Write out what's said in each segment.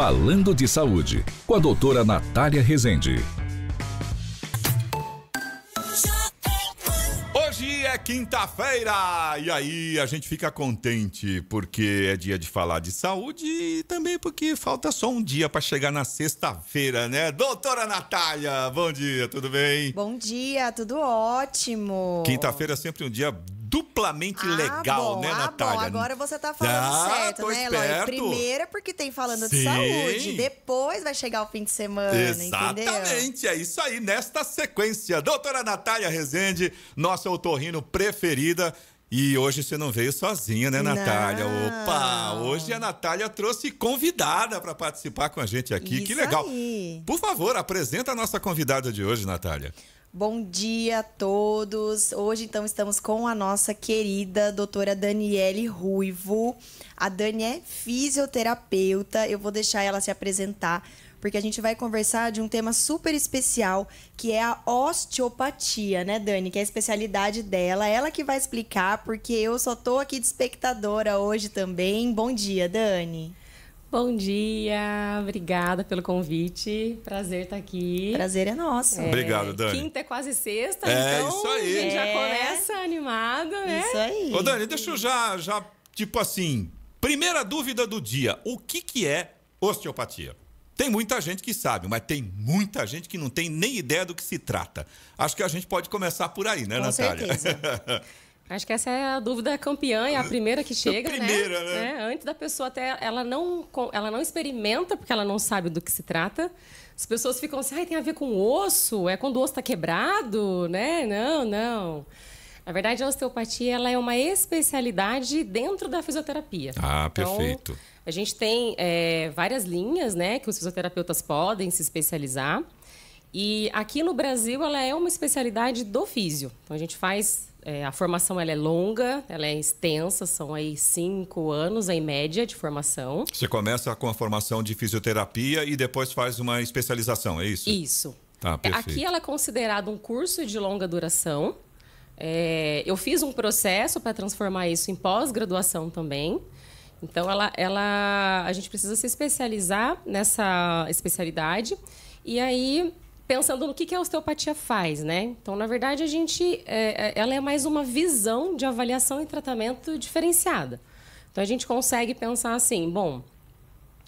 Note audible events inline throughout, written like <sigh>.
Falando de Saúde, com a doutora Natália Rezende. Hoje é quinta-feira! E aí, a gente fica contente porque é dia de falar de saúde e também porque falta só um dia para chegar na sexta-feira, né? Doutora Natália, bom dia, tudo bem? Bom dia, tudo ótimo! Quinta-feira é sempre um dia duplamente ah, legal, bom, né, ah, Natália? Bom, agora você tá falando ah, certo, né, Eloy? Primeiro é porque tem falando Sim. de saúde, depois vai chegar o fim de semana, Exatamente, entendeu? é isso aí, nesta sequência. Doutora Natália Rezende, nossa otorrino preferida, e hoje você não veio sozinha, né, Natália? Não. Opa! Hoje a Natália trouxe convidada para participar com a gente aqui. Isso que legal. Aí. Por favor, apresenta a nossa convidada de hoje, Natália. Bom dia a todos. Hoje então estamos com a nossa querida doutora Daniele Ruivo. A Dani é fisioterapeuta. Eu vou deixar ela se apresentar porque a gente vai conversar de um tema super especial que é a osteopatia, né, Dani? Que é a especialidade dela. Ela que vai explicar porque eu só tô aqui de espectadora hoje também. Bom dia, Dani. Bom dia, obrigada pelo convite. Prazer estar tá aqui. Prazer é nosso. É, Obrigado, Dani. Quinta é quase sexta, é, então isso aí. a gente é. já começa animado, né? Isso aí. Ô, Dani, deixa eu já, já, tipo assim, primeira dúvida do dia. O que, que é osteopatia? Tem muita gente que sabe, mas tem muita gente que não tem nem ideia do que se trata. Acho que a gente pode começar por aí, né, Com Natália? Com certeza. <laughs> Acho que essa é a dúvida campeã e a primeira que <laughs> chega, a né? primeira, né? né? É, antes da pessoa até ela não ela não experimenta porque ela não sabe do que se trata. As pessoas ficam assim, ah, tem a ver com osso, é quando o osso está quebrado, né? Não, não. Na verdade, a osteopatia ela é uma especialidade dentro da fisioterapia. Ah, então, perfeito. Então, a gente tem é, várias linhas, né, que os fisioterapeutas podem se especializar. E aqui no Brasil, ela é uma especialidade do físio. Então, a gente faz é, a formação ela é longa, ela é extensa, são aí cinco anos em média de formação. Você começa com a formação de fisioterapia e depois faz uma especialização, é isso? Isso. Tá, é, Aqui ela é considerada um curso de longa duração. É, eu fiz um processo para transformar isso em pós-graduação também. Então ela, ela, a gente precisa se especializar nessa especialidade. E aí pensando no que, que a osteopatia faz, né? Então, na verdade, a gente, é, é, ela é mais uma visão de avaliação e tratamento diferenciada. Então, a gente consegue pensar assim, bom,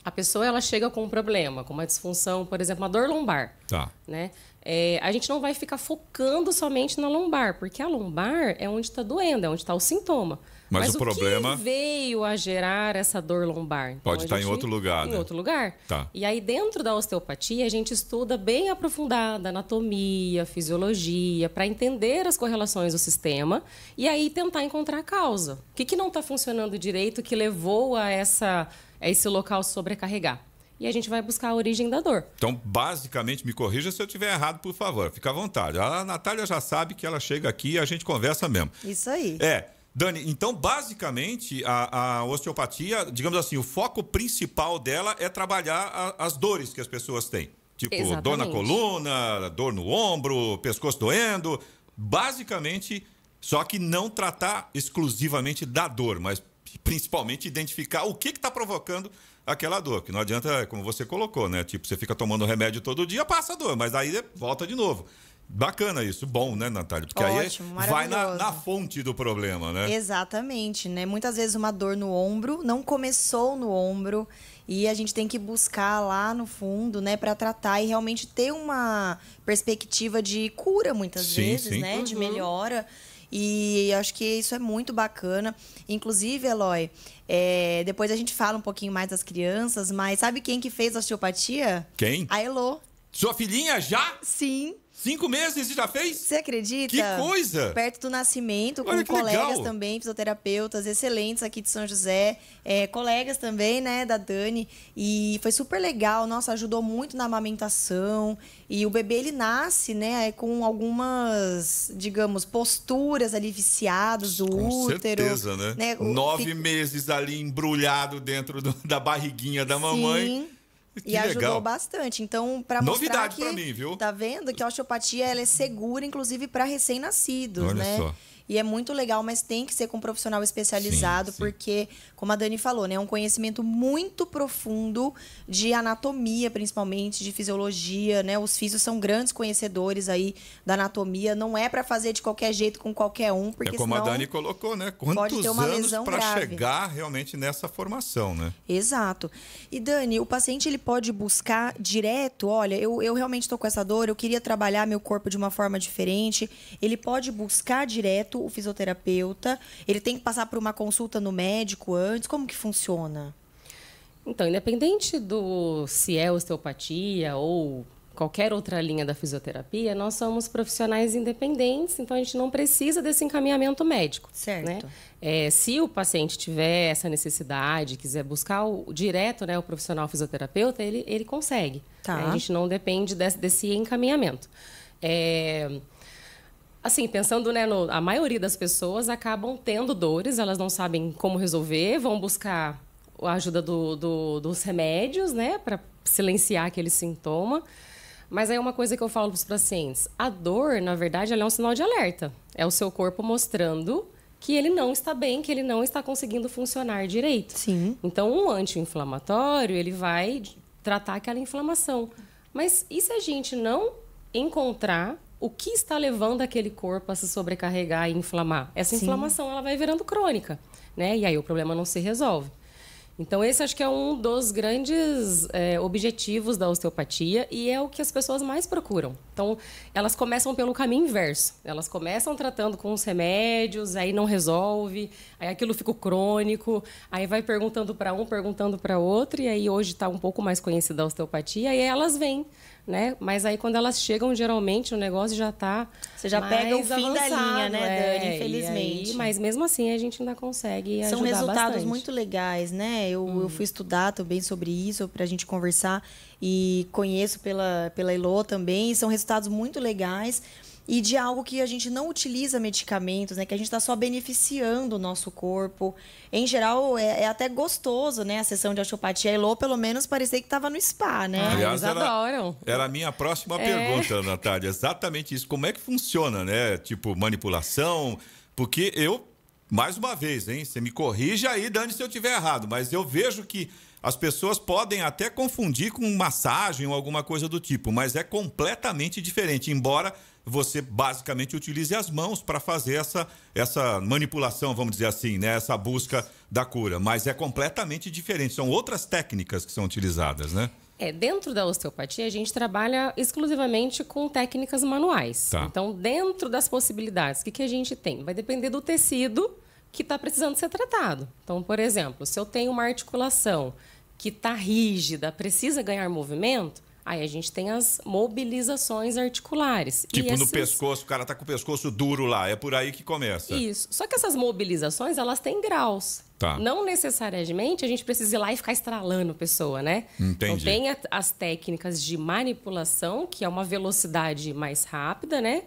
a pessoa ela chega com um problema, com uma disfunção, por exemplo, uma dor lombar. Tá. Né? É, a gente não vai ficar focando somente na lombar, porque a lombar é onde está doendo, é onde está o sintoma. Mas, Mas o, o, problema que veio a gerar essa dor lombar. Então, pode estar tá em outro lugar. Em né? outro lugar. Tá. E aí dentro da osteopatia a gente estuda bem aprofundada anatomia, fisiologia, para entender as correlações do sistema e aí tentar encontrar a causa. O que, que não está funcionando direito que levou a essa é esse local sobrecarregar. E a gente vai buscar a origem da dor. Então, basicamente, me corrija se eu estiver errado, por favor. Fica à vontade. A Natália já sabe que ela chega aqui e a gente conversa mesmo. Isso aí. É. Dani, então basicamente a, a, osteopatia, digamos assim, o foco principal dela é trabalhar a, as dores que as pessoas têm. Tipo, Exatamente. dor na coluna, dor no ombro, pescoço doendo. Basicamente, só que não tratar exclusivamente da dor, mas principalmente identificar o que está provocando aquela dor. Que não adianta, como você colocou, né? Tipo, você fica tomando remédio todo dia, passa a dor, mas aí é, volta de novo. Bacana isso, bom, né, Natália? Porque é- Ótimo, aí vai na, na, fonte do problema, né? Exatamente, né? Muitas vezes uma dor no ombro não começou no ombro e a gente tem que buscar lá no fundo, né, para tratar e realmente ter uma perspectiva de cura muitas sim, vezes, sim. né, uhum. de melhora. E acho que isso é muito bacana. Inclusive, Eloy, é, depois a gente fala um pouquinho mais das crianças, mas sabe quem que fez a osteopatia? Quem? A Elo. Sua filhinha já? Sim. Cinco meses e já fez? Você acredita? Que coisa! Perto do nascimento, Olha, com colegas legal. também, fisioterapeutas excelentes aqui de São José, é, colegas também, né, da Dani. E foi super legal, nossa, ajudou muito na amamentação. E o bebê, ele nasce, né, é com algumas, digamos, posturas ali viciadas do com útero. Com certeza, né? né? Nove Fica... meses ali embrulhado dentro do, da barriguinha da mamãe. Sim <laughs> Que e ajudou legal. bastante. Então, para mostrar que, pra mim, viu? Tá vendo que a osteopatia ela é segura, inclusive para recém-nascidos, né? Só. E é muito legal, mas tem que ser com um profissional especializado, sim, porque, como a Dani falou, né, é um conhecimento muito profundo de anatomia, principalmente, de fisiologia, né? Os físicos são grandes conhecedores aí da anatomia. Não é para fazer de qualquer jeito com qualquer um, porque é como senão, a Dani colocou, né? Quantos anos para chegar realmente nessa formação, né? Exato. E Dani, o paciente ele pode buscar direto, olha, eu, eu realmente estou com essa dor, eu queria trabalhar meu corpo de uma forma diferente. Ele pode buscar direto o fisioterapeuta? Ele tem que passar por uma consulta no médico antes? Como que funciona? Então, independente do se é osteopatia ou qualquer outra linha da fisioterapia, nós somos profissionais independentes, então a gente não precisa desse encaminhamento médico. Né? Certo. Né? É, se o paciente tiver essa necessidade, quiser buscar o, direto né, o profissional fisioterapeuta, ele, ele consegue. Tá. Né? A gente não depende desse, desse encaminhamento. É, assim, pensando, né, no, a maioria das pessoas acabam tendo dores, elas não sabem como resolver, vão buscar a ajuda do, do, dos remédios, né, para silenciar aquele sintoma. Mas aí é uma coisa que eu falo para os pacientes: a dor, na verdade, ela é um sinal de alerta. É o seu corpo mostrando que ele não está bem, que ele não está conseguindo funcionar direito. Sim. Então, um anti-inflamatório, ele vai tratar aquela inflamação. Mas e se a gente não encontrar o que está levando aquele corpo a se sobrecarregar e inflamar. Essa Sim. inflamação ela vai virando crônica, né? E aí o problema não se resolve. Então esse acho que é um dos grandes é, objetivos da osteopatia e é o que as pessoas mais procuram. Então elas começam pelo caminho inverso. Elas começam tratando com os remédios, aí não resolve, aí aquilo fica crônico, aí vai perguntando para um, perguntando para outro e aí hoje está um pouco mais conhecida a osteopatia e aí elas vêm né? Mas aí quando elas chegam, geralmente o negócio já está Você já pega o fim avançado, da linha, né, é, Dani? Infelizmente. Aí, mas mesmo assim a gente ainda consegue São resultados bastante. muito legais, né? Eu, hum. eu uhum. fui estudar também sobre isso para a gente conversar e conheço pela pela Elo também. São resultados muito legais e de algo que a gente não utiliza medicamentos, né? Que a gente está só beneficiando o nosso corpo. Em geral, é, é, até gostoso, né? A sessão de osteopatia. E Elô, pelo menos, parecia que estava no spa, né? Ah, Aliás, Eles era, adoram. Era a minha próxima é. pergunta, Natália. Exatamente isso. Como é que funciona, né? Tipo, manipulação? Porque eu, mais uma vez, hein? Você me corrija aí, Dani, se eu tiver errado. Mas eu vejo que as pessoas podem até confundir com massagem ou alguma coisa do tipo. Mas é completamente diferente. Embora você basicamente utilize as mãos para fazer essa, essa manipulação, vamos dizer assim, né? essa busca da cura. Mas é completamente diferente, são outras técnicas que são utilizadas, né? É, dentro da osteopatia, a gente trabalha exclusivamente com técnicas manuais. Tá. Então, dentro das possibilidades, o que, que a gente tem? Vai depender do tecido que está precisando ser tratado. Então, por exemplo, se eu tenho uma articulação que está rígida, precisa ganhar movimento, Aí a gente tem as mobilizações articulares. Tipo esses... no pescoço, o cara tá com o pescoço duro lá, é por aí que começa. Isso. Só que essas mobilizações, elas têm graus. Tá. Não necessariamente a gente precisa ir lá e ficar estralando a pessoa, né? Então Entendi. Então tem as técnicas de manipulação, que é uma velocidade mais rápida, né?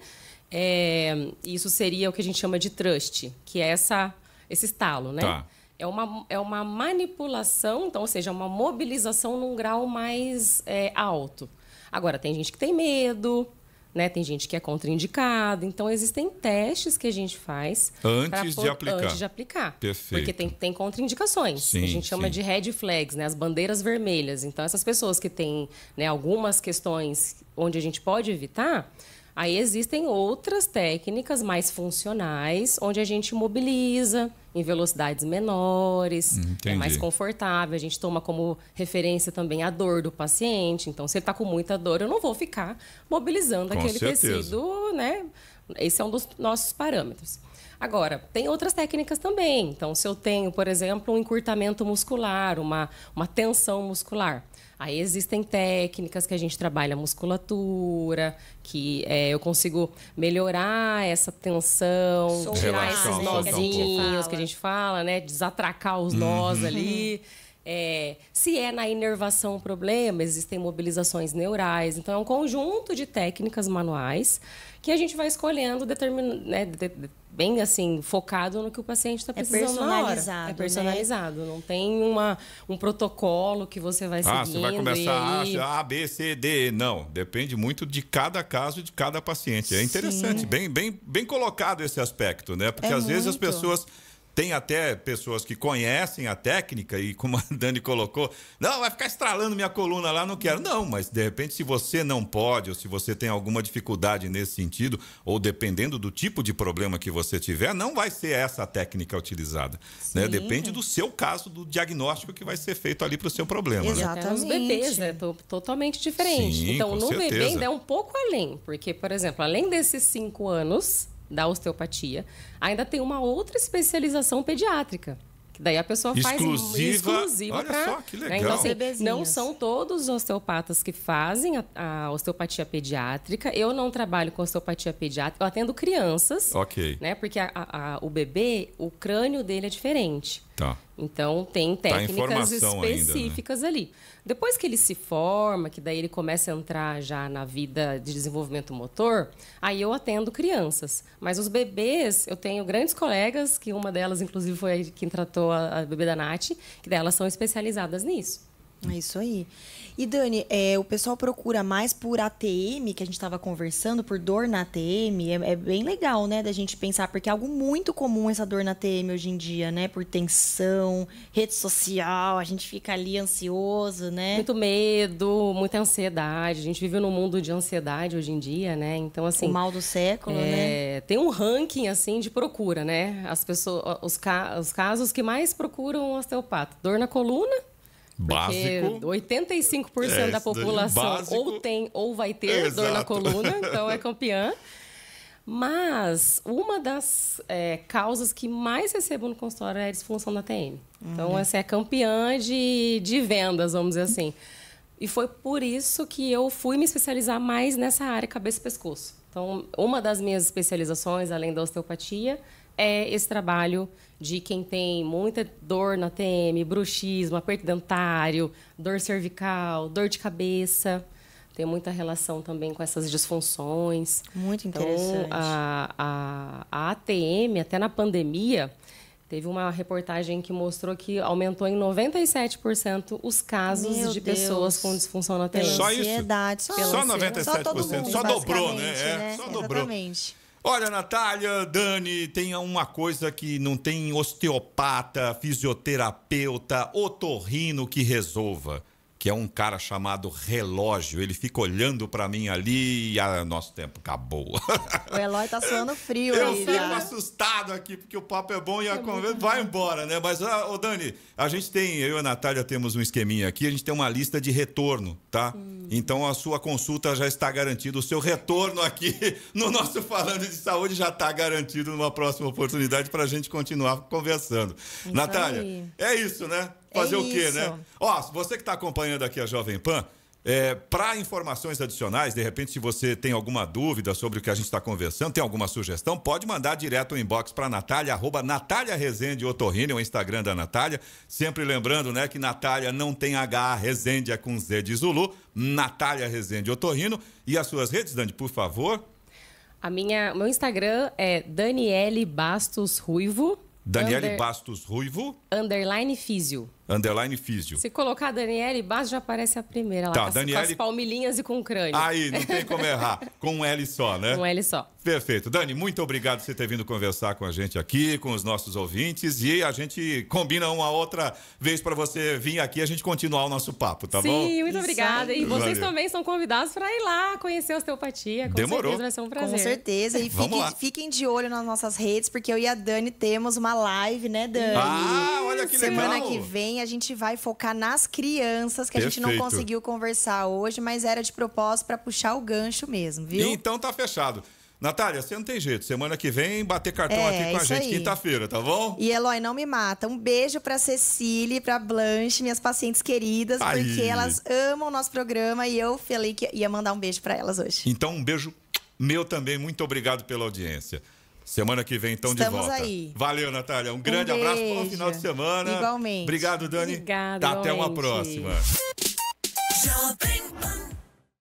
É... Isso seria o que a gente chama de trust, que é essa... esse estalo, né? Tá é uma, é uma manipulação, então, ou seja, é uma mobilização num grau mais é, alto. Agora, tem gente que tem medo, né? Tem gente que é contraindicado. Então, existem testes que a gente faz antes, por... de, aplicar. antes de aplicar. Perfeito. Porque tem, tem contraindicações. Sim, a gente chama sim. de red flags, né? As bandeiras vermelhas. Então, essas pessoas que têm né, algumas questões onde a gente pode evitar, Aí existem outras técnicas mais funcionais, onde a gente mobiliza em velocidades menores, Entendi. Hum, é mais confortável. A gente toma como referência também a dor do paciente. Então, se ele está com muita dor, eu não vou ficar mobilizando com aquele certeza. tecido, né? Esse é um dos nossos parâmetros. Agora, tem outras técnicas também. Então, se eu tenho, por exemplo, um encurtamento muscular, uma, uma tensão muscular, Aí existem técnicas que a gente trabalha a musculatura, que é, eu consigo melhorar essa tensão, Soltar, tirar esses nozinhos que a gente fala, né? Desatracar os uhum. nós uhum. ali. É, se é na inervação o problema, existem mobilizações neurais. Então, é um conjunto de técnicas manuais que a gente vai escolhendo determin... Né, de, bem assim, focado no que o paciente está é precisando. É personalizado. É né? personalizado. Né? Não tem uma, um protocolo que você vai ah, Ah, você vai começar aí... a, a, B, C, D. Não. Depende muito de cada caso, de cada paciente. É interessante. Bem, bem, bem colocado esse aspecto, né? Porque é às muito. vezes as pessoas tem até pessoas que conhecem a técnica e, como a Dani colocou, não, vai ficar estralando minha coluna lá, não quero. Não, mas de repente, se você não pode, ou se você tem alguma dificuldade nesse sentido, ou dependendo do tipo de problema que você tiver, não vai ser essa a técnica utilizada. Né? Depende do seu caso, do diagnóstico que vai ser feito ali para o seu problema. Né? Exatamente. Né? Os bebês, né? Totalmente diferente. Sim, então, no certeza. bebê ainda é um pouco além, porque, por exemplo, além desses cinco anos da osteopatia, ainda tem uma outra especialização pediátrica. Que daí a pessoa exclusiva, faz exclusiva. Olha só que né, legal. Né? Então, assim, não são todos os osteopatas que fazem a, a, osteopatia pediátrica. Eu não trabalho com osteopatia pediátrica. Eu atendo crianças. Ok. Né? Porque a, a, o bebê, o crânio dele é diferente. Tá. Então tem tá técnicas tá específicas ainda, né? ali. Depois que ele se forma, que daí ele começa a entrar já na vida de desenvolvimento motor, aí eu atendo crianças. Mas os bebês, eu tenho grandes colegas, que uma delas, inclusive, foi quem tratou a, a bebê da Nath, que delas são especializadas nisso. É isso aí. E Dani, é, o pessoal procura mais por ATM, que a gente estava conversando, por dor na ATM. É, é, bem legal, né, da gente pensar, porque é algo muito comum essa dor na ATM hoje em dia, né? Por tensão, rede social, a gente fica ali ansioso, né? Muito medo, muita ansiedade. A gente vive num mundo de ansiedade hoje em dia, né? Então, assim. O mal do século, né? é, né? Tem um ranking, assim, de procura, né? As pessoas, os, ca os casos que mais procuram osteopata: dor na coluna Básico. 85% é, da população básico, ou tem ou vai ter dor na coluna, então é <laughs> campeã. Mas uma das é, causas que mais recebo no consultório é a disfunção da TM. Então, uhum. essa é campeã de, de vendas, vamos dizer assim. E foi por isso que eu fui me especializar mais nessa área cabeça e pescoço. Então, uma das minhas especializações, além da osteopatia, é esse trabalho de quem tem muita dor na TM, bruxismo, aperto dentário, dor cervical, dor de cabeça. Tem muita relação também com essas disfunções. Muito então, interessante. Então, a, a, a ATM, até na pandemia, Teve uma reportagem que mostrou que aumentou em 97% os casos Meu de Deus. pessoas com disfunção na TM. Só isso? só, só 97%. Só, todo mundo, só dobrou, né? É, né? Só dobrou. Exatamente. Olha, Natália, Dani, tem uma coisa que não tem osteopata, fisioterapeuta, otorrino que resolva que é um cara chamado Relógio. Ele fica olhando para mim ali e ah, nosso tempo acabou. O Eloy tá suando frio Eu aí, fico né? assustado aqui, porque o papo é bom e a é conversa vai embora, né? Mas, ah, ô Dani, a gente tem, eu e a Natália temos um esqueminha aqui, a gente tem uma lista de retorno, tá? Então a sua consulta já está garantida, o seu retorno aqui <laughs> no nosso Falando de Saúde já está garantido numa próxima oportunidade para a gente continuar conversando. Então, Natália, aí. é isso, né? É fazer é o quê, né? Ó, você que está acompanhando aqui a Jovem Pan, é, para informações adicionais, de repente, se você tem alguma dúvida sobre o que a gente está conversando, tem alguma sugestão, pode mandar direto o um inbox para Natália, arroba Natália Rezende Otorrino, o Instagram da Natália. Sempre lembrando né, que Natália não tem H, Rezende é com Z de Zulu, Natália Rezende Otorrino. E as suas redes, Dani, por favor? A minha, meu Instagram é Daniele Bastos Ruivo. Daniele under, Bastos Ruivo. Underline Físio. Underline Físio. Se colocar Daniele Basso, já aparece a primeira. Tá, lá, tá assim, Daniele... com as palmilhinhas e com o crânio. Aí, não tem como errar. <laughs> com um L só, né? Com um L só. Perfeito. Dani, muito obrigado por você ter vindo conversar com a gente aqui, com os nossos ouvintes. E a gente combina uma outra vez para você vir aqui e a gente continuar o nosso papo, tá Sim, bom? Sim, muito obrigada. E vocês Valeu. também são convidados para ir lá conhecer a osteopatia. Com Demorou. certeza vai ser um prazer. Com certeza. E <laughs> Vamos fiquem, lá. fiquem de olho nas nossas redes, porque eu e a Dani temos uma live, né, Dani? Ah, olha que legal. Semana que vem também a gente vai focar nas crianças, que Perfeito. a gente não conseguiu conversar hoje, mas era de propósito para puxar o gancho mesmo, viu? Então tá fechado. Natália, você não tem jeito. Semana que vem bater cartão é, aqui com a gente quinta-feira, tá bom? E Eloy, não me mata. Um beijo pra Cecília, e pra Blanche, minhas pacientes queridas, Aí. porque elas amam o nosso programa e eu falei que ia mandar um beijo para elas hoje. Então, um beijo meu também. Muito obrigado pela audiência. Semana que vem, então, Estamos de volta. aí. Valeu, Natália. Um grande um abraço. Bom final de semana. Igualmente. Obrigado, Dani. Obrigada, tá, Até uma próxima.